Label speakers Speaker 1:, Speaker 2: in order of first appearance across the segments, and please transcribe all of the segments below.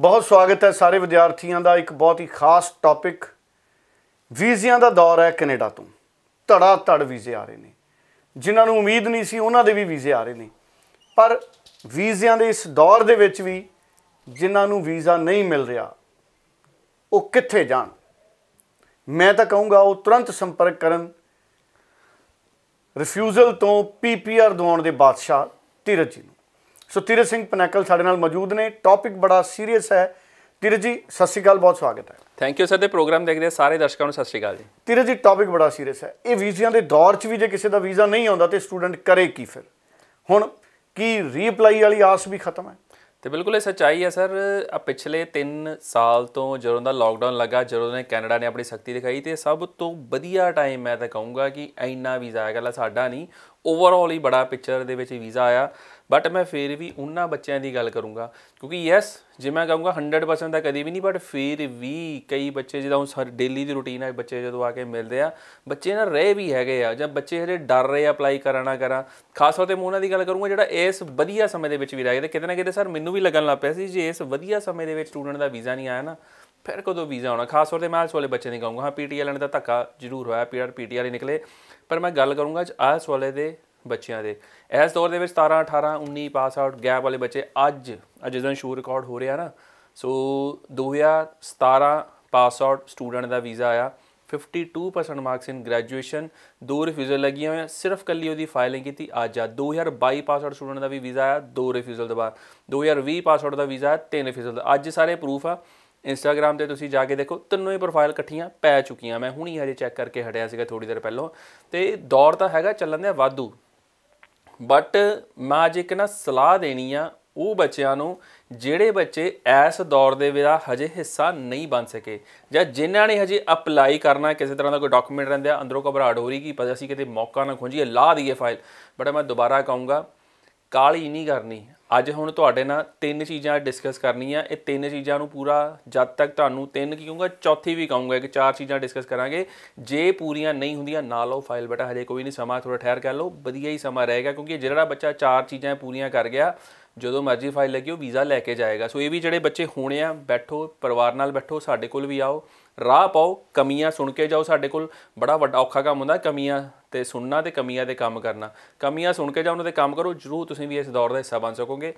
Speaker 1: ਬਹੁਤ ਸਵਾਗਤ ਹੈ ਸਾਰੇ ਵਿਦਿਆਰਥੀਆਂ ਦਾ ਇੱਕ ਬਹੁਤ ਹੀ ਖਾਸ ਟੌਪਿਕ ਵੀਜ਼ਿਆਂ ਦਾ ਦੌਰ ਹੈ ਕੈਨੇਡਾ ਤੋਂ ਧੜਾ ਧੜ ਵੀਜ਼ੇ ਆ ਰਹੇ ਨੇ ਜਿਨ੍ਹਾਂ ਨੂੰ ਉਮੀਦ ਨਹੀਂ ਸੀ ਉਹਨਾਂ ਦੇ ਵੀ ਵੀਜ਼ੇ ਆ ਰਹੇ ਨੇ ਪਰ ਵੀਜ਼ਿਆਂ ਦੇ ਇਸ ਦੌਰ ਦੇ ਵਿੱਚ ਵੀ ਜਿਨ੍ਹਾਂ ਨੂੰ ਵੀਜ਼ਾ ਨਹੀਂ ਮਿਲ ਰਿਹਾ ਉਹ ਕਿੱਥੇ ਜਾਣ ਮੈਂ ਤਾਂ ਕਹੂੰਗਾ ਉਹ ਤੁਰੰਤ ਸੰਪਰਕ ਕਰਨ ਰਿਫਿਊਜ਼ਲ ਤੋਂ ਪੀਪੀਆਰ ਦਵਾਉਣ ਦੇ ਬਾਦਸ਼ਾਹ ਧੀਰਜ ਜੀ ਨੂੰ ਸੋ ਤੀਰਜ ਸਿੰਘ ਪਨੈਕਲ ਸਾਡੇ ਨਾਲ ਮੌਜੂਦ ਨੇ ਟੌਪਿਕ ਬੜਾ ਸੀਰੀਅਸ ਹੈ ਤੀਰਜ ਜੀ ਸਤਿ ਸ਼੍ਰੀ ਅਕਾਲ ਬਹੁਤ ਸਵਾਗਤ ਹੈ
Speaker 2: ਥੈਂਕ ਯੂ ਸਰ ਦੇ ਪ੍ਰੋਗਰਾਮ ਦੇਖ ਰਹੇ ਸਾਰੇ ਦਰਸ਼ਕਾਂ ਨੂੰ ਸਤਿ ਸ਼੍ਰੀ ਅਕਾਲ ਜੀ
Speaker 1: ਤੀਰਜ ਜੀ ਟੌਪਿਕ ਬੜਾ ਸੀਰੀਅਸ ਹੈ ਇਹ ਵੀਜ਼ਿਆਂ ਦੇ ਦੌਰ 'ਚ ਵੀ ਜੇ ਕਿਸੇ ਦਾ ਵੀਜ਼ਾ ਨਹੀਂ ਆਉਂਦਾ ਤੇ ਸਟੂਡੈਂਟ ਕਰੇ ਕੀ ਫਿਰ ਹੁਣ ਕੀ ਰੀਅਪਲਾਈ ਵਾਲੀ ਆਸ ਵੀ ਖਤਮ ਹੈ
Speaker 2: ਤੇ ਬਿਲਕੁਲ ਇਹ ਸੱਚਾਈ ਹੈ ਸਰ ਆ ਪਿਛਲੇ 3 ਸਾਲ ਤੋਂ ਜਦੋਂ ਦਾ ਲਾਕਡਾਊਨ ਲੱਗਾ ਜਦੋਂ ਨੇ ਕੈਨੇਡਾ ਨੇ ਆਪਣੀ ਸ਼ਕਤੀ ਦਿਖਾਈ ਤੇ ਸਭ ਤੋਂ ਵਧੀਆ ਟਾਈਮ ਮੈਂ ਤਾਂ ਕਹੂੰਗਾ ਕਿ ਇੰਨਾ ਵੀਜ਼ਾ ਆਇਆ ਗੱਲਾ ਸਾਡਾ ਨਹੀਂ ਓਵਰਆਲ ਹੀ ਬੜਾ ਪਿਕਚਰ ਦੇ ਵਿੱਚ ਵੀਜ਼ਾ ਆਇਆ ਬਟ ਮੈਂ ਫੇਰ ਵੀ ਉਹਨਾਂ ਬੱਚਿਆਂ ਦੀ ਗੱਲ ਕਰੂੰਗਾ ਕਿਉਂਕਿ ਯੈਸ ਜੇ ਮੈਂ ਕਹੂੰਗਾ 100% ਤਾਂ ਕਦੀ ਵੀ ਨਹੀਂ ਬਟ ਫੇਰ ਵੀ ਕਈ ਬੱਚੇ ਜਿਹਦਾ ਹੁਣ ਡੇਲੀ ਦੀ ਰੁਟੀਨ ਆ ਬੱਚੇ ਜਦੋਂ ਆ ਕੇ ਮਿਲਦੇ ਆ ਬੱਚੇ ਨਾਲ ਰਹਿ ਵੀ ਹੈਗੇ ਆ ਜਾਂ ਬੱਚੇ ਜਿਹੜੇ ਡਰ ਰਹੇ ਆ ਅਪਲਾਈ ਕਰਨਾ ਕਰਾਂ ਖਾਸ ਤੌਰ ਤੇ ਮੈਂ ਉਹਨਾਂ ਦੀ ਗੱਲ ਕਰੂੰਗਾ ਜਿਹੜਾ ਇਸ ਵਧੀਆ ਸਮੇਂ ਦੇ ਵਿੱਚ ਵੀ ਰਹਿ ਤੇ ਕਿਤੇ ਨਾ ਕਿਤੇ ਸਰ ਮੈਨੂੰ ਵੀ ਲੱਗਣ ਲੱਗ ਪਿਆ ਸੀ ਜੇ ਇਸ ਵਧੀਆ ਸਮੇਂ ਦੇ ਵਿੱਚ ਸਟੂਡੈਂਟ ਦਾ ਵੀਜ਼ਾ ਨਹੀਂ ਆਇਆ ਨਾ ਫਿਰ ਕਦੋਂ ਵੀਜ਼ਾ ਆਉਣਾ ਖਾਸ ਤੌਰ ਤੇ ਮੈਂ ਇਸ ਵਾਲੇ ਬੱਚੇ ਨਹੀਂ ਕਹੂੰਗਾ ਹਾਂ ਪੀਟੀਐਲ ਵਾਲਿਆਂ ਦਾ ਧੱਕਾ ਜ਼ਰੂਰ ਹੋਇਆ ਪੀਆਰ ਹੀ ਨਿਕਲੇ ਪਰ ਮੈਂ ਗੱਲ ਕਰੂੰਗਾ ਅੱਜ ਇਸ ਵਾਲੇ ਦੇ ਬੱਚਿਆਂ ਦੇ ਇਸ ਦੌਰ ਦੇ ਵਿੱਚ 17 18 19 ਪਾਸ ਆਊਟ ਗੈਪ ਵਾਲੇ ਬੱਚੇ ਅੱਜ ਅੱਜ ਜਦੋਂ ਸ਼ੋਅ ਰਿਕਾਰਡ ਹੋ ਰਿਹਾ ਨਾ ਸੋ 2017 ਪਾਸ ਆਊਟ ਸਟੂਡੈਂਟ ਦਾ ਵੀਜ਼ਾ ਆਇਆ 52% ਮਾਰਕਸ ਇਨ ਗ੍ਰੈਜੂਏਸ਼ਨ ਦੋ ਰਿਫਿਊਜ਼ਲ ਲੱਗੀਆਂ ਹੋਈਆਂ ਸਿਰਫ ਕੱਲੀ ਉਹਦੀ ਫਾਈਲਿੰਗ ਕੀਤੀ ਅੱਜ ਆ 2022 ਪਾਸ ਆਊਟ ਸਟੂਡੈਂਟ ਦਾ ਵੀ ਵੀਜ਼ਾ ਆਇਆ ਦੋ ਰਿਫਿਊਜ਼ਲ ਦੇ ਬਾਅਦ 2020 ਪਾਸ ਆਊਟ ਦਾ ਵੀਜ਼ਾ ਆਇਆ ਤਿੰਨ ਰਿਫਿਊਜ਼ਲ ਅੱਜ ਸਾਰੇ ਪ੍ਰੂਫ ਆ ਇੰਸਟਾਗ੍ਰam ਤੇ ਤੁਸੀਂ ਜਾ ਕੇ ਦੇਖੋ ਤਿੰਨੋਂ ਹੀ ਪ੍ਰੋਫਾਈਲ ਇਕੱਠੀਆਂ ਪੈ ਚੁੱਕੀਆਂ ਮੈਂ ਹੁਣੀ ਹਜੇ ਚੈੱਕ ਕਰਕੇ ਹਟਿਆ ਸੀਗਾ ਥੋੜੀ ਦੇਰ ਪਹਿਲਾਂ ਤੇ ਦੌਰ ਤਾਂ ਹੈਗਾ ਚੱਲਣ ਦੇ ਵਾਧੂ ਬਟ ਮੈਂ ਅੱਜ ਇੱਕ ਨਾ ਸਲਾਹ ਦੇਣੀ ਆ ਉਹ ਬੱਚਿਆਂ ਨੂੰ ਜਿਹੜੇ ਬੱਚੇ ਇਸ ਦੌਰ ਦੇ ਵਿੱਚ ਹਜੇ ਹਿੱਸਾ ਨਹੀਂ ਬਣ ਸਕੇ ਜਾਂ ਜਿਨ੍ਹਾਂ ਨੇ ਹਜੇ ਅਪਲਾਈ ਕਰਨਾ ਕਿਸੇ ਤਰ੍ਹਾਂ ਦਾ ਕੋਈ ਡਾਕੂਮੈਂਟ ਰਹਿੰਦਾ ਅੰਦਰੋਂ ਘਬਰਾਹਟ ਹੋ ਰਹੀ ਕਿ ਪਤਾ ਸੀ ਕਿਤੇ ਮੌਕਾ ਨਾ ਖੁੰਝੀਏ ਲਾ ਦਈਏ ਫਾਈਲ ਬਟ ਮੈਂ ਦੁਬਾਰਾ ਕਹੂੰਗਾ ਕਾਲੀ ਨਹੀਂ ਕਰਨੀ ਅੱਜ ਹੁਣ ਤੁਹਾਡੇ ਨਾਲ ਤਿੰਨ ਚੀਜ਼ਾਂ ਡਿਸਕਸ ਕਰਨੀਆਂ ਇਹ ਤਿੰਨ ਚੀਜ਼ਾਂ ਨੂੰ ਪੂਰਾ ਜਦ ਤੱਕ ਤੁਹਾਨੂੰ ਤਿੰਨ ਕੀ ਕਹੂੰਗਾ ਚੌਥੀ ਵੀ ਕਹੂੰਗਾ ਕਿ ਚਾਰ ਚੀਜ਼ਾਂ ਡਿਸਕਸ ਕਰਾਂਗੇ ਜੇ ਪੂਰੀਆਂ ਨਹੀਂ ਹੁੰਦੀਆਂ ਨਾ ਲਓ ਫਾਈਲ ਬਟਾ ਹਜੇ ਕੋਈ ਨਹੀਂ ਸਮਾਂ ਥੋੜਾ ਠਹਿਰ ਕੇ ਲਓ ਵਧੀਆ ਹੀ ਸਮਾਂ ਰਹੇਗਾ ਕਿਉਂਕਿ ਜਿਹੜਾ ਬੱਚਾ ਚਾਰ ਚੀਜ਼ਾਂ ਪੂਰੀਆਂ ਕਰ ਗਿਆ ਜਦੋਂ ਮਰਜ਼ੀ ਫਾਈਲ ਲੱਗਿਓ ਉਹ ਵੀਜ਼ਾ ਲੈ ਕੇ ਜਾਏਗਾ ਸੋ ਇਹ ਵੀ ਜਿਹੜੇ ਬੱਚੇ ਹੋਣੇ ਆ ਬੈਠੋ ਪਰਿਵਾਰ ਨਾਲ ਬੈਠੋ ਸਾਡੇ ਕੋਲ ਵੀ ਆਓ ਰਾਹ ਪਾਓ ਕਮੀਆਂ ਸੁਣ ਕੇ ਜਾਓ ਸਾਡੇ ਕੋਲ ਬੜਾ ਵੱਡਾ ਔਖਾ ਕੰਮ ਹੁੰਦਾ ਕਮੀਆਂ ਤੇ ਸੁਣਨਾ ਤੇ ਕਮੀਆਂ ਤੇ ਕੰਮ ਕਰਨਾ ਕਮੀਆਂ ਸੁਣ ਕੇ ਜਾਓ ਉਹਨਾਂ ਦੇ ਕੰਮ ਕਰੋ ਜਰੂਰ ਤੁਸੀਂ ਵੀ ਇਸ ਦੌਰ ਦਾ ਹਿੱਸਾ ਬਣ ਸਕੋਗੇ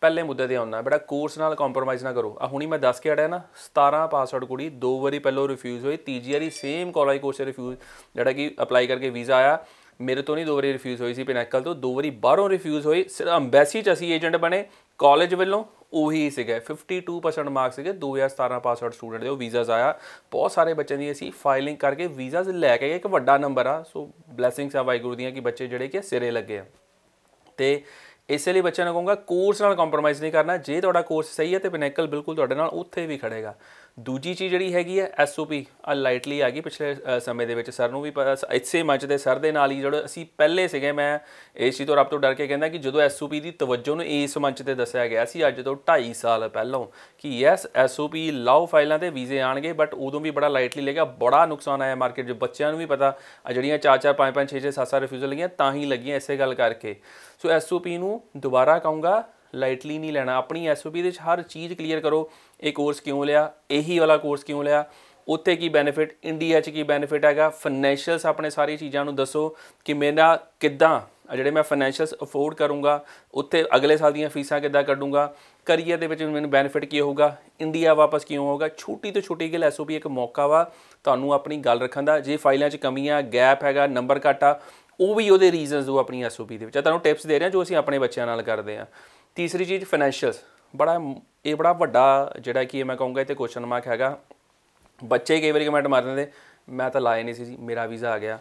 Speaker 2: ਪਹਿਲੇ ਮੁੱਦੇ ਤੇ ਆਉਣਾ ਬੜਾ ਕੋਰਸ ਨਾਲ ਕੰਪਰੋਮਾਈਜ਼ ਨਾ ਕਰੋ ਆ ਹੁਣੀ ਮੈਂ ਦੱਸ ਕੇ ਆੜਿਆ ਨਾ 17 ਪਾਸਵਰਡ ਕੁੜੀ ਦੋ ਵਾਰੀ ਪਹਿਲਾਂ ਰਿਫਿਊਜ਼ ਹੋਈ ਤੀਜੀ ਵਾਰੀ ਸੇਮ ਕਾਲਜ ਕੋਰਸ ਰਿਫਿਊਜ਼ ਜਿਹੜਾ ਕਿ ਅਪਲਾਈ ਕਰਕੇ ਵੀਜ਼ਾ ਆਇਆ ਮੇਰੇ ਤੋਂ ਨਹੀਂ ਦੋ ਵਾਰੀ ਰਿਫਿਊਜ਼ ਹੋਈ ਸੀ ਪਿਨੈਕਲ ਤੋਂ ਦੋ ਵਾਰੀ ਬਾਹਰੋਂ ਰਿਫਿਊਜ਼ ਹੋਈ ਸਿਰ ਅੰਬੈਸੀ ਚ ਅਸੀਂ ਏਜੰਟ ਬਣੇ ਕਾਲਜ ਵੱਲੋਂ ਉਹੀ ਸੀਗਾ 52% ਮਾਰਕਸ ਸੀਗੇ 2017 ਪਾਸ ਆਊਟ ਸਟੂਡੈਂਟ ਦੇ ਉਹ ਵੀਜ਼ਾਸ ਆਇਆ ਬਹੁਤ ਸਾਰੇ ਬੱਚਿਆਂ ਦੀ ਅਸੀਂ ਫਾਈਲਿੰਗ ਕਰਕੇ ਵੀਜ਼ਾਸ ਲੈ ਕੇ ਗਏ ਇੱਕ ਵੱਡਾ ਨੰਬਰ ਆ ਸੋ ਬਲੇਸਿੰਗਸ ਆ ਵਾਹਿਗੁਰੂ ਦੀਆਂ ਕਿ ਬੱਚੇ ਜਿਹੜੇ ਕਿ ਸਿਰੇ ਲੱਗੇ ਆ ਤੇ ਇਸੇ ਲਈ ਬੱਚਿਆਂ ਨੂੰ ਕਹੂੰਗਾ ਕੋਰਸ ਨਾਲ ਕੰਪਰੋਮਾਈਜ਼ ਨਹੀਂ ਕਰਨਾ ਜੇ ਤੁਹਾਡਾ ਕੋਰਸ ਸਹੀ ਹੈ ਤੇ ਪਿਨੈਕਲ ਬਿਲਕੁਲ ਤੁਹਾਡੇ ਨਾਲ ਉੱਥੇ ਵੀ ਖੜੇਗਾ ਦੂਜੀ ਚੀਜ਼ ਜਿਹੜੀ ਹੈਗੀ ਹੈ ਐਸਓਪੀ ਆ ਲਾਈਟਲੀ ਆ ਗਈ ਪਿਛਲੇ ਸਮੇਂ ਦੇ ਵਿੱਚ ਸਰ ਨੂੰ ਵੀ ਇਸੇ ਮੰਚ ਦੇ ਸਰ ਦੇ ਨਾਲ ਹੀ ਜਿਹੜਾ ਅਸੀਂ ਪਹਿਲੇ ਸੀਗੇ ਮੈਂ ਇਸ ਤੋਂ ਰੱਬ ਤੋਂ ਡਰ ਕੇ ਕਹਿੰਦਾ ਕਿ ਜਦੋਂ ਐਸਓਪੀ ਦੀ ਤਵੱਜੋ ਨੂੰ ਇਸ ਮੰਚ ਤੇ ਦੱਸਿਆ ਗਿਆ ਸੀ ਅੱਜ ਤੋਂ 2.5 ਸਾਲ ਪਹਿਲਾਂ ਕਿ ਯੈਸ ਐਸਓਪੀ ਲਾਉ ਫਾਈਲਾਂ ਤੇ ਵੀਜ਼ੇ ਆਣਗੇ ਬਟ ਉਦੋਂ ਵੀ ਬੜਾ ਲਾਈਟਲੀ ਲੇਗਾ ਬੜਾ ਨੁਕਸਾਨ ਆਇਆ ਮਾਰਕੀਟ ਜੋ ਬੱਚਿਆਂ ਨੂੰ ਵੀ ਪਤਾ ਆ ਜਿਹੜੀਆਂ 4-4 5-5 6-6 7-7 ਰਿਫਿਊਜ਼ਲ ਲੱਗੀਆਂ ਤਾਂ ਹੀ ਲੱਗੀਆਂ ਇਸੇ ਗੱਲ ਕਰਕੇ ਸੋ ਐਸਓਪੀ ਨੂੰ ਦੁਬਾਰਾ ਕਹੂੰਗਾ ਲਾਈਟਲੀ ਨਹੀਂ ਲੈਣਾ ਆਪਣੀ ਐਸਓਪੀ ਦੇ ਵਿੱਚ ਹਰ ਚੀਜ਼ ਕਲੀਅਰ ਕਰੋ ਇਹ ਕੋਰਸ ਕਿਉਂ ਲਿਆ ਇਹੀ ਵਾਲਾ ਕੋਰਸ ਕਿਉਂ ਲਿਆ ਉੱਥੇ ਕੀ ਬੈਨੀਫਿਟ ਇੰਡੀਆ 'ਚ ਕੀ ਬੈਨੀਫਿਟ ਹੈਗਾ ਫਾਈਨੈਂਸ਼ੀਅਲਸ ਆਪਣੇ ਸਾਰੀ ਚੀਜ਼ਾਂ ਨੂੰ ਦੱਸੋ ਕਿ ਮੇਰਾ ਕਿੱਦਾਂ ਜਿਹੜੇ ਮੈਂ ਫਾਈਨੈਂਸ਼ੀਅਲਸ ਅਫੋਰਡ ਕਰੂੰਗਾ ਉੱਥੇ ਅਗਲੇ ਸਾਲ ਦੀਆਂ ਫੀਸਾਂ ਕਿੱਦਾਂ ਕੱਢੂੰਗਾ ਕਰੀਅਰ ਦੇ ਵਿੱਚ ਮੈਨੂੰ ਬੈਨੀਫਿਟ ਕੀ ਹੋਊਗਾ ਇੰਡੀਆ ਵਾਪਸ ਕਿਉਂ ਹੋਊਗਾ ਛੋਟੀ ਤੋਂ ਛੋਟੀ ਗੱਲ ਐਸਓਪੀ ਇੱਕ ਮੌਕਾ ਵਾ ਤੁਹਾਨੂੰ ਆਪਣੀ ਗੱਲ ਰੱਖਣ ਦਾ ਜੇ ਫਾਈਲਾਂ 'ਚ ਕਮੀਆਂ ਗੈਪ ਹੈਗਾ ਨੰਬਰ ਘਾਟਾ ਉਹ ਵੀ ਉਹਦੇ ਰੀਜ਼ਨਸ ਉਹ ਆਪਣੀ ਐਸਓਪੀ ਦੇ ਵਿੱਚ ਤੁਹਾਨੂੰ ਟਿਪਸ ਦੇ ਰਿਹਾ ਜੋ ਅਸੀਂ ਆਪਣੇ ਬੱਚਿਆਂ ਨਾਲ ਕਰਦੇ ਆ ਤੀਸਰੀ ਚੀਜ਼ ਫਾਈਨੈਂਸ਼ੀਅਲਸ ਬੜਾ ਇਹ ਬੜਾ ਵੱਡਾ ਜਿਹੜਾ ਕਿ ਮੈਂ ਕਹੂੰਗਾ ਇਹ ਤੇ ਕੁਐਸਚਨ ਮਾਰਕ ਹੈਗਾ ਬੱਚੇ ਕਈ ਵਾਰੀ ਕਮੈਂਟ ਮਾਰ ਦਿੰਦੇ ਮੈਂ ਤਾਂ ਲਾਇਆ ਨਹੀਂ ਸੀ ਮੇਰਾ ਵੀਜ਼ਾ ਆ ਗਿਆ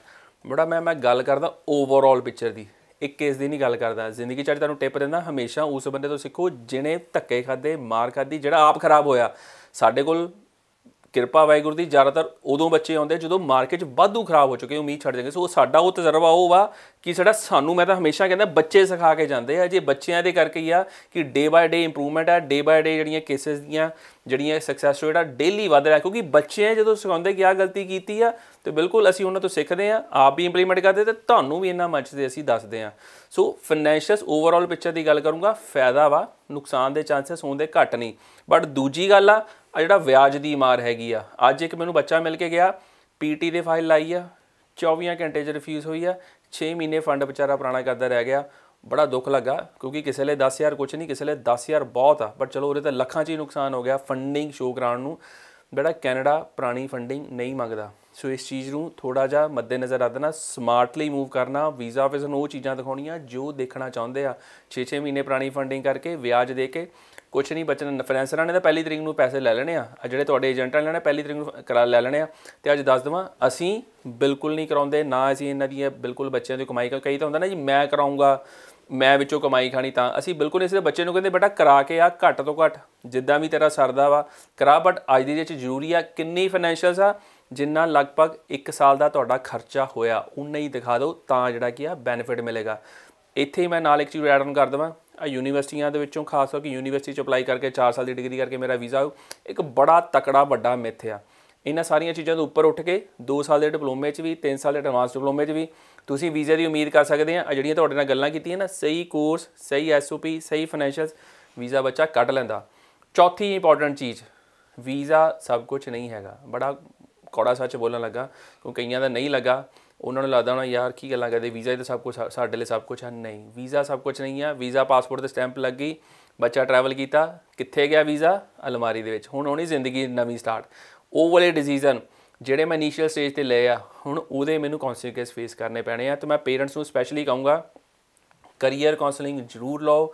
Speaker 2: ਬੜਾ ਮੈਂ ਮੈਂ ਗੱਲ ਕਰਦਾ ਓਵਰਆਲ ਪਿਕਚਰ ਦੀ ਇੱਕ ਕੇਸ ਦੀ ਨਹੀਂ ਗੱਲ ਕਰਦਾ ਜ਼ਿੰਦਗੀ ਚ ਤੁਹਾਨੂੰ ਟਿਪ ਦਿੰਦਾ ਹਮੇਸ਼ਾ ਉਸ ਬੰਦੇ ਤੋਂ ਸਿੱਖੋ ਜਿਹਨੇ ਧੱਕੇ ਖਾਦੇ ਮਾਰ ਖਾਦੀ ਜਿਹੜਾ ਆਪ ਖਰਾਬ ਹੋਇਆ ਸਾਡੇ ਕੋਲ ਕਿਰਪਾ ਵਾਹਿਗੁਰੂ ਦੀ ਜ਼ਿਆਦਾਤਰ ਉਦੋਂ ਬੱਚੇ ਆਉਂਦੇ ਜਦੋਂ ਮਾਰਕੀਟ ਵਾਧੂ ਖਰਾਬ ਹੋ ਚੁੱਕੇ ਉਮੀਦ ਛੱਡ ਜਾਂਦੇ ਸੋ ਸਾਡਾ ਉਹ ਤਜਰਬਾ ਉਹ ਵਾ ਕਿ ਸਾਡਾ ਸਾਨੂੰ ਮੈਂ ਤਾਂ ਹਮੇਸ਼ਾ ਕਹਿੰਦਾ ਬੱਚੇ ਸਿਖਾ ਕੇ ਜਾਂਦੇ ਆ ਜੇ ਬੱਚਿਆਂ ਦੇ ਕਰਕੇ ਹੀ ਆ ਕਿ ਡੇ ਬਾਏ ਡੇ ਇੰਪਰੂਵਮੈਂਟ ਆ ਡੇ ਬਾਏ ਡੇ ਜਿਹੜੀਆਂ ਕੇਸਿਸ ਦੀਆਂ ਜਿਹੜੀਆਂ ਸਕਸੈਸ ਰੇਟ ਆ ਡੇਲੀ ਵਧ ਰਿਹਾ ਕਿਉਂਕਿ ਬੱਚੇ ਜਦੋਂ ਸਿਖਾਉਂਦੇ ਕਿ ਆ ਗਲਤੀ ਕੀਤੀ ਆ ਤੇ ਬਿਲਕੁਲ ਅਸੀਂ ਉਹਨਾਂ ਤੋਂ ਸਿੱਖਦੇ ਆ ਆਪ ਵੀ ਇੰਪਲੀਮੈਂਟ ਕਰਦੇ ਤੇ ਤੁਹਾਨੂੰ ਵੀ ਇਹਨਾਂ ਮੱਚ ਦੇ ਅਸੀਂ ਦੱਸਦੇ ਆ ਸੋ ਫਾਈਨੈਂਸ਼ੀਅਲ ਓਵਰਆਲ ਪਿਕਚਰ ਦੀ ਗੱਲ ਕਰੂੰਗਾ ਫਾਇਦਾ ਵਾ ਨੁਕਸਾਨ ਦੇ ਚਾਂਸਸ ਹੋਣ ਦੇ ਘੱਟ ਨਹੀਂ ਬਟ ਦੂਜੀ ਗੱਲ ਆ ਜਿਹੜਾ ਵਿਆਜ ਦੀ ਮਾਰ ਹੈਗੀ ਆ ਅੱਜ ਇੱਕ ਮੈਨੂੰ ਬੱਚਾ ਮਿਲ ਕੇ ਗਿਆ ਪੀਟੀ ਦੇ ਫਾਈਲ ਲਾਈ ਆ 24 ਘੰਟੇ ਚ ਰਿਫਿਊਜ਼ ਹੋਈ ਆ 6 ਮਹੀਨੇ ਫੰਡ ਵਿਚਾਰਾ ਪੁਰਾਣਾ ਕਰਦਾ ਰਹਿ ਗਿਆ ਬੜਾ ਦੁੱਖ ਲੱਗਾ ਕਿਉਂਕਿ ਕਿਸੇ ਲਈ 10000 ਕੁਝ ਨਹੀਂ ਕਿਸੇ ਲਈ 10000 ਬਹੁਤ ਆ ਬਟ ਚਲੋ ਉਹਦੇ ਤੇ ਲੱਖਾਂ ਚ ਹੀ ਨੁਕਸਾਨ ਹੋ ਗਿਆ ਫੰਡਿੰਗ ਸ਼ੋ ਕਰਾਉਣ ਨੂੰ ਜਿਹੜਾ ਕੈਨੇਡਾ ਪੁਰਾਣੀ ਫੰਡਿੰਗ ਨਹੀਂ ਮੰਗਦਾ ਸੋ ਇਸ ਚੀਜ਼ ਨੂੰ ਥੋੜਾ ਜਿਹਾ ਮੱਦੇਨਜ਼ਰ ਰੱਖਣਾ ਸਮਾਰਟਲੀ ਮੂਵ ਕਰਨਾ ਵੀਜ਼ਾ ਆਫਿਸ ਨੂੰ ਉਹ ਚੀਜ਼ਾਂ ਦਿਖਾਉਣੀਆਂ ਜੋ ਦੇਖਣਾ ਚਾਹੁੰਦੇ ਆ 6-6 ਮਹੀਨੇ ਪੁਰਾਣੀ ਫੰਡਿੰਗ ਕਰਕੇ ਵਿਆਜ ਦੇ ਕੇ ਕੁਝ ਨਹੀਂ ਬਚਣਾ ਫਾਈਨੈਂਸਰਾਂ ਨੇ ਤਾਂ ਪਹਿਲੀ ਤਰੀਕ ਨੂੰ ਪੈਸੇ ਲੈ ਲੈਣੇ ਆ ਜਿਹੜੇ ਤੁਹਾਡੇ ਏਜੰਟਾਂ ਨੇ ਲੈਣੇ ਪਹਿਲੀ ਤਰੀਕ ਨੂੰ ਕਰਾ ਲੈ ਲੈਣੇ ਆ ਤੇ ਅੱਜ ਦੱਸ ਦਵਾਂ ਅਸੀਂ ਬਿਲਕੁਲ ਨਹੀਂ ਕਰਾਉਂਦੇ ਨਾ ਅਸੀਂ ਇਹਨਾਂ ਦੀ ਬਿਲਕੁਲ ਬੱਚਿਆਂ ਦੀ ਕਮਾਈ ਕਈ ਤਾਂ ਹੁੰਦਾ ਨਾ ਜੀ ਮੈਂ ਕਰਾਉਂਗਾ ਮੈਂ ਵਿੱਚੋਂ ਕਮਾਈ ਖਾਣੀ ਤਾਂ ਅਸੀਂ ਬਿਲਕੁਲ ਇਸੇ ਦੇ ਬੱਚੇ ਨੂੰ ਕਹਿੰਦੇ ਬੇਟਾ ਕਰਾ ਕੇ ਆ ਘੱਟ ਤੋਂ ਘੱਟ ਜਿੱਦਾਂ ਵੀ ਤੇਰਾ ਸਰਦਾ ਵਾ ਕਰਾ ਬਟ ਅੱਜ ਦੀ ਜੇ ਚ ਜ਼ਰੂਰੀ ਆ ਕਿੰਨੀ ਫਾਈਨੈਂਸ਼ੀਅਲਸ ਆ ਜਿੰਨਾ ਲਗਭਗ 1 ਸਾਲ ਦਾ ਤੁਹਾਡਾ ਖਰਚਾ ਹੋਇਆ ਉਨਾ ਹੀ ਦਿਖਾ ਦਿਓ ਤਾਂ ਜਿਹੜਾ ਕੀ ਆ ਬੈਨੀਫਿਟ ਮਿਲੇਗਾ ਇੱਥੇ ਹੀ ਮੈਂ ਨਾਲ ਇੱਕ ਚੀਜ਼ ਐਡ ਆਨ ਕਰ ਦਵਾਂ ਆ ਯੂਨੀਵਰਸਿਟੀਆਂ ਦੇ ਵਿੱਚੋਂ ਖਾਸ ਕਰਕੇ ਯੂਨੀਵਰਸਿਟੀ ਚ ਅਪਲਾਈ ਕਰਕੇ 4 ਸਾਲ ਦੀ ਡਿਗਰੀ ਕਰਕੇ ਮੇਰਾ ਵੀਜ਼ਾ ਇੱਕ ਬੜਾ ਤਕੜਾ ਵੱਡਾ ਮਿੱਥ ਆ ਇਹਨਾਂ ਸਾਰੀਆਂ ਚੀਜ਼ਾਂ ਤੋਂ ਉੱਪਰ ਉੱਠ ਕੇ 2 ਸਾਲ ਦੇ ਡਿਪਲੋਮੇ 'ਚ ਵੀ 3 ਸਾਲ ਦੇ ਐਡਵਾਂਸ ਡਿਪਲੋਮੇ 'ਚ ਵੀ ਤੁਸੀਂ ਵੀਜ਼ੇ ਦੀ ਉਮੀਦ ਕਰ ਸਕਦੇ ਆ ਜਿਹੜੀਆਂ ਤੁਹਾਡੇ ਨਾਲ ਗੱਲਾਂ ਕੀਤੀਆਂ ਨਾ ਸਹੀ ਕੋਰਸ ਸਹੀ ਐਸਓਪੀ ਸਹੀ ਫਾਈਨੈਂਸ਼ੀਅਲਸ ਵੀਜ਼ਾ ਬੱਚਾ ਕੱਢ ਲੈਂਦਾ ਚੌਥੀ ਇੰਪੋਰਟੈਂਟ ਚੀਜ਼ ਵੀਜ਼ਾ ਸਭ ਕੁਝ ਨਹੀਂ ਹੈਗਾ ਬੜਾ ਕੌੜਾ ਸੱਚ ਬੋਲਣ ਲੱਗਾ ਕਿਉਂਕਿ ਕਈਆਂ ਦਾ ਨਹੀਂ ਲੱਗਾ ਉਹਨਾਂ ਨੂੰ ਲੱਗਦਾ ਹੋਣਾ ਯਾਰ ਕੀ ਗੱਲਾਂ ਕਰਦੇ ਵੀਜ਼ਾ ਹੀ ਤਾਂ ਸਭ ਕੁਝ ਸਾਡੇ ਲਈ ਸਭ ਕੁਝ ਹੈ ਨਹੀਂ ਵੀਜ਼ਾ ਸਭ ਕੁਝ ਨਹੀਂ ਹੈ ਵੀਜ਼ਾ ਪਾਸਪੋਰਟ ਤੇ ਸਟੈਂਪ ਲੱਗ ਗਈ ਬੱਚਾ ਟਰੈਵਲ ਕੀਤਾ ਕਿੱਥੇ ਗਿਆ ਵੀਜ਼ਾ ਅਲਮਾਰੀ ਦੇ ਵਿੱਚ ਹੁਣ ਹੋਣੀ ਜ਼ਿੰਦਗੀ ਨਵੀਂ ਸਟਾਰਟ ਉਹ ਵਾਲੇ ਡਿਸੀਜਨ ਜਿਹੜੇ ਮੈਂ ਇਨੀਸ਼ੀਅਲ ਸਟੇਜ ਤੇ ਲਏ ਆ ਹੁਣ ਉਹਦੇ ਮੈਨੂੰ ਕੌਨਸੀਕਵੈਂਸ ਫੇਸ ਕਰਨੇ ਪੈਣੇ ਆ ਤੇ ਮੈਂ ਪੇਰੈਂਟਸ ਨੂੰ ਸਪੈਸ਼ਲੀ ਕਹੂੰਗਾ ਕੈਰੀਅਰ ਕਾਉਂਸਲਿੰਗ ਜ਼ਰੂਰ ਲਓ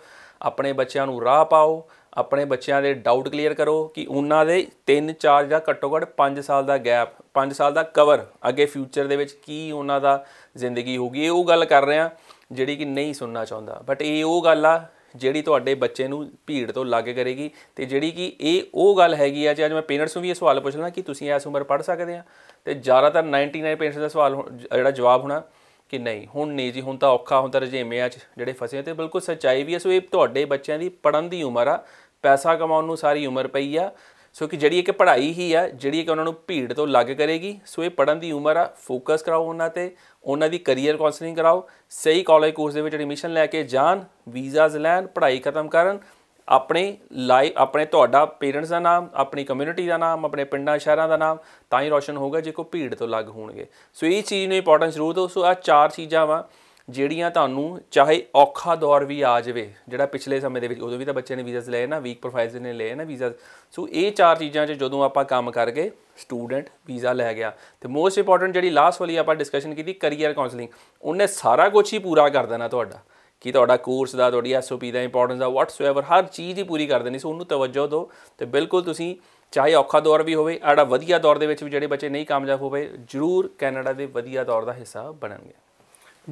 Speaker 2: ਆਪਣੇ ਬੱਚਿਆਂ ਨੂੰ ਰਾਹ ਪਾਓ ਆਪਣੇ ਬੱਚਿਆਂ ਦੇ ਡਾਊਟ ਕਲੀਅਰ ਕਰੋ ਕਿ ਉਹਨਾਂ ਦੇ 3-4 ਜਾਂ ਘੱਟੋ-ਘੱਟ 5 ਸਾਲ ਦਾ ਗੈਪ 5 ਸਾਲ ਦਾ ਕਵਰ ਅੱਗੇ ਫਿਊਚਰ ਦੇ ਵਿੱਚ ਕੀ ਉਹਨਾਂ ਦਾ ਜ਼ਿੰਦਗੀ ਹੋਊਗੀ ਇਹ ਉਹ ਗੱਲ ਕਰ ਰਹੇ ਆ ਜਿਹੜੀ ਕਿ ਨਹੀਂ ਸੁਣਨਾ ਚਾਹੁੰਦਾ ਬਟ ਇਹ ਉਹ ਗੱਲ ਆ ਜਿਹੜੀ ਤੁਹਾਡੇ ਬੱਚੇ ਨੂੰ ਭੀੜ ਤੋਂ ਲੱਗ ਕਰੇਗੀ ਤੇ ਜਿਹੜੀ ਕਿ ਇਹ ਉਹ ਗੱਲ ਹੈਗੀ ਆ ਜੇ ਅੱਜ ਮੈਂ ਪੇਰੈਂਟਸ ਨੂੰ ਵੀ ਇਹ ਸਵਾਲ ਪੁੱਛਣਾ ਕਿ ਤੁਸੀਂ ਇਸ ਉਮਰ ਪੜ ਸਕਦੇ ਆ ਤੇ ਜ਼ਿਆਦਾਤਰ 99 ਪੇਰੈਂਟਸ ਦਾ ਸਵਾਲ ਜਿਹੜਾ ਜਵਾਬ ਹੋਣਾ ਕਿ ਨਹੀਂ ਹੁਣ ਨਹੀਂ ਜੀ ਹੁਣ ਤਾਂ ਔਖਾ ਹੁੰਦਾ ਰਜੇਮਿਆਂ 'ਚ ਜਿਹੜੇ ਫਸੇ ਤੇ ਬਿਲਕੁਲ ਸੱਚਾਈ ਵੀ ਹੈ ਸੋ ਇਹ ਤੁਹਾਡੇ ਬੱਚਿਆਂ ਦੀ ਪੜਨ ਦੀ ਉਮਰ ਆ ਪੈਸਾ ਕਮਾਉਣ ਨੂੰ ਸਾਰੀ ਉਮਰ ਪਈ ਆ ਸੋ ਕਿ ਜਿਹੜੀ ਇੱਕ ਪੜ੍ਹਾਈ ਹੀ ਆ ਜਿਹੜੀ ਕਿ ਉਹਨਾਂ ਨੂੰ ਭੀੜ ਤੋਂ ਲੱਗ ਕਰੇਗੀ ਸੋ ਇਹ ਪੜਨ ਦੀ ਉਮਰ ਆ ਫੋਕਸ ਕਰਾਓ ਉਹਨਾਂ ਤੇ ਉਹਨਾਂ ਦੀ ਕੈਰੀਅਰ ਕਾਉਂਸਲਿੰਗ ਕਰਾਓ ਸਹੀ ਕਾਲਜ ਕੋਰਸ ਦੇ ਵਿੱਚ ਐਡਮਿਸ਼ਨ ਲੈ ਕੇ ਜਾਣ ਵੀਜ਼ਾਸ ਲੈਣ ਪੜ੍ਹਾਈ ਖਤਮ ਕਰਨ ਆਪਣੇ ਲਾਈਫ ਆਪਣੇ ਤੁਹਾਡਾ ਪੇਰੈਂਟਸ ਦਾ ਨਾਮ ਆਪਣੀ ਕਮਿਊਨਿਟੀ ਦਾ ਨਾਮ ਆਪਣੇ ਪਿੰਡਾਂ ਸ਼ਹਿਰਾਂ ਦਾ ਨਾਮ ਤਾਂ ਹੀ ਰੋਸ਼ਨ ਹੋਊਗਾ ਜੇ ਕੋਈ ਭੀੜ ਤੋਂ ਅਲੱਗ ਹੋਣਗੇ ਸੋ ਇਹ ਚੀਜ਼ ਨੂੰ ਇੰਪੋਰਟੈਂਸ ਜ਼ਰੂਰ ਦਿਓ ਸੋ ਆ ਚਾਰ ਚੀਜ਼ਾਂ ਵਾ ਜਿਹੜੀਆਂ ਤੁਹਾਨੂੰ ਚਾਹੇ ਔਖਾ ਦੌਰ ਵੀ ਆ ਜਾਵੇ ਜਿਹੜਾ ਪਿਛਲੇ ਸਮੇਂ ਦੇ ਵਿੱਚ ਉਦੋਂ ਵੀ ਤਾਂ ਬੱਚੇ ਨੇ ਵੀਜ਼ਾਸ ਲਏ ਨਾ ਵੀਕ ਪ੍ਰੋਫਾਈਲਸ ਨੇ ਲਏ ਨਾ ਵੀਜ਼ਾ ਸੋ ਇਹ ਚਾਰ ਚੀਜ਼ਾਂ 'ਚ ਜਦੋਂ ਆਪਾਂ ਕੰਮ ਕਰ ਗਏ ਸਟੂਡੈਂਟ ਵੀਜ਼ਾ ਲੈ ਗਿਆ ਤੇ ਮੋਸਟ ਇੰਪੋਰਟੈਂਟ ਜਿਹੜੀ ਲਾਸਟ ਵਾਲੀ ਆਪਾਂ ਡਿਸਕਸ਼ਨ ਕੀਤੀ ਕੈਰੀਅਰ ਕਾਉਂਸਲਿੰਗ ਉਹਨੇ ਸਾਰਾ ਕੁਝ ਹੀ ਪੂਰਾ ਕਰ ਦੇਣਾ ਤੁਹਾਡਾ ਕਿ ਤੁਹਾਡਾ ਕੋਰਸ ਦਾ ਤੁਹਾਡੀ ਐਸਓਪੀ ਦਾ ਇੰਪੋਰਟੈਂਸ ਦਾ ਵਾਟਸਐਵਰ ਹਰ ਚੀਜ਼ ਹੀ ਪੂਰੀ ਕਰ ਦੇਣੀ ਸੋ ਉਹਨੂੰ ਤਵੱਜੋ ਦਿਓ ਤੇ ਬਿਲਕੁਲ ਤੁਸੀਂ ਚਾਹੇ ਔਖਾ ਦੌਰ ਵੀ ਹੋਵੇ ਆੜਾ ਵਧੀਆ ਦੌਰ ਦੇ ਵਿੱਚ ਵੀ ਜਿਹੜੇ ਬੱਚੇ ਨਹੀਂ ਕਾਮਯਾਬ ਹੋਵੇ ਜ਼ਰੂਰ ਕੈਨੇਡਾ ਦੇ ਵਧੀਆ ਦੌਰ ਦਾ ਹਿੱਸਾ ਬਣਨਗੇ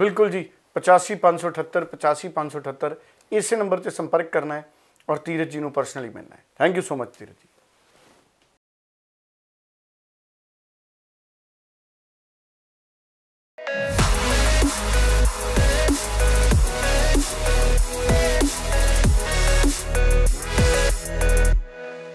Speaker 1: ਬਿਲਕੁਲ ਜੀ 85578 85578 ਇਸੇ ਨੰਬਰ ਤੇ ਸੰਪਰਕ ਕਰਨਾ ਹੈ ਔਰ ਤੀਰਜ ਜੀ ਨੂੰ ਪਰਸਨਲੀ ਮਿਲਣਾ ਹੈ thank you so much Tiraj ਜੀ